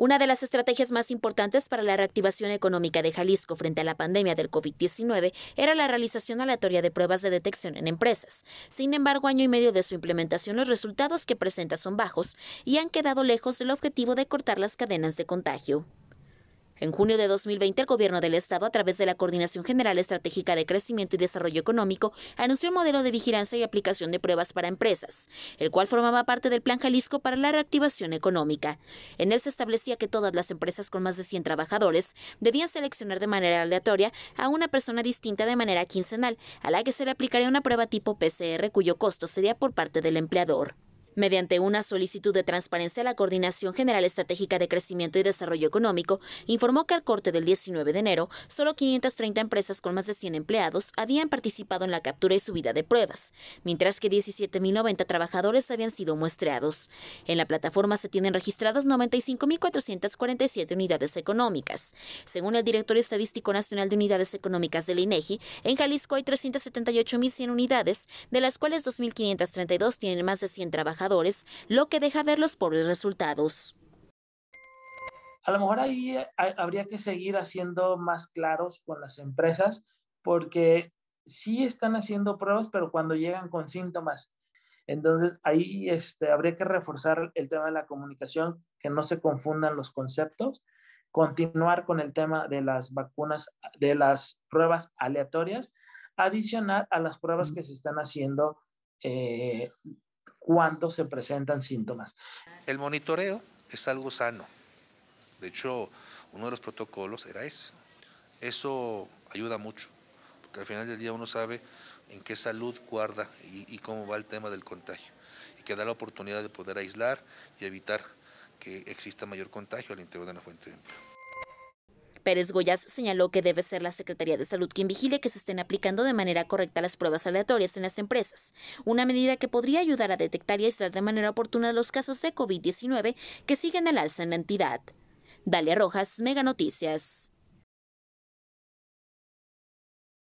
Una de las estrategias más importantes para la reactivación económica de Jalisco frente a la pandemia del COVID-19 era la realización aleatoria de pruebas de detección en empresas. Sin embargo, año y medio de su implementación, los resultados que presenta son bajos y han quedado lejos del objetivo de cortar las cadenas de contagio. En junio de 2020, el gobierno del Estado, a través de la Coordinación General Estratégica de Crecimiento y Desarrollo Económico, anunció el modelo de vigilancia y aplicación de pruebas para empresas, el cual formaba parte del Plan Jalisco para la reactivación económica. En él se establecía que todas las empresas con más de 100 trabajadores debían seleccionar de manera aleatoria a una persona distinta de manera quincenal, a la que se le aplicaría una prueba tipo PCR cuyo costo sería por parte del empleador. Mediante una solicitud de transparencia, la Coordinación General Estratégica de Crecimiento y Desarrollo Económico informó que al corte del 19 de enero, solo 530 empresas con más de 100 empleados habían participado en la captura y subida de pruebas, mientras que 17.090 trabajadores habían sido muestreados. En la plataforma se tienen registradas 95.447 unidades económicas. Según el director estadístico nacional de unidades económicas del INEGI, e en Jalisco hay 378.100 unidades, de las cuales 2.532 tienen más de 100 trabajadores lo que deja ver los pobres resultados. A lo mejor ahí eh, habría que seguir haciendo más claros con las empresas porque sí están haciendo pruebas, pero cuando llegan con síntomas. Entonces ahí este, habría que reforzar el tema de la comunicación, que no se confundan los conceptos, continuar con el tema de las vacunas, de las pruebas aleatorias, adicionar a las pruebas que se están haciendo eh, cuántos se presentan síntomas. El monitoreo es algo sano. De hecho, uno de los protocolos era ese. Eso ayuda mucho, porque al final del día uno sabe en qué salud guarda y, cómo va el tema del contagio. Y que da la oportunidad de poder aislar y evitar que exista mayor contagio al interior de una fuente de empleo. Pérez Goyas señaló que debe ser la Secretaría de Salud quien vigile que se estén aplicando de manera correcta las pruebas aleatorias en las empresas, una medida que podría ayudar a detectar y aislar de manera oportuna los casos de COVID-19 que siguen al alza en la entidad. Dalia Rojas, Mega Noticias.